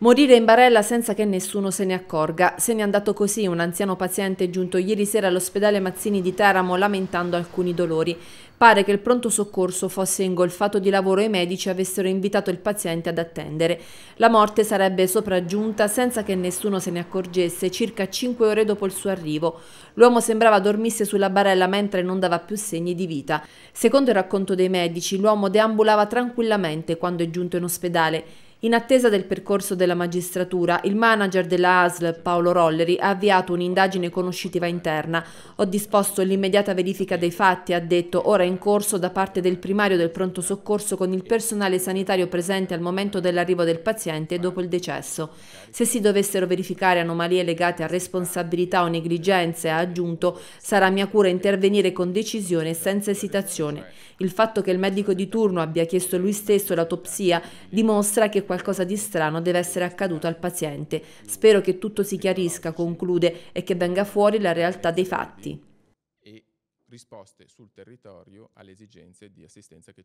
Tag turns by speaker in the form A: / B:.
A: Morire in barella senza che nessuno se ne accorga. Se n'è andato così un anziano paziente giunto ieri sera all'ospedale Mazzini di Teramo lamentando alcuni dolori. Pare che il pronto soccorso fosse ingolfato di lavoro e i medici avessero invitato il paziente ad attendere. La morte sarebbe sopraggiunta senza che nessuno se ne accorgesse circa 5 ore dopo il suo arrivo. L'uomo sembrava dormisse sulla barella mentre non dava più segni di vita. Secondo il racconto dei medici, l'uomo deambulava tranquillamente quando è giunto in ospedale. In attesa del percorso della magistratura, il manager della ASL, Paolo Rolleri, ha avviato un'indagine conoscitiva interna. Ho disposto l'immediata verifica dei fatti, ha detto, ora in corso da parte del primario del pronto soccorso con il personale sanitario presente al momento dell'arrivo del paziente dopo il decesso. Se si dovessero verificare anomalie legate a responsabilità o negligenze, ha aggiunto, sarà mia cura intervenire con decisione e senza esitazione. Il fatto che il medico di turno abbia chiesto lui stesso l'autopsia dimostra che qualcosa di strano deve essere accaduto al paziente. Spero che tutto si chiarisca, conclude, e che venga fuori la realtà dei fatti
B: risposte sul territorio alle esigenze di assistenza che ci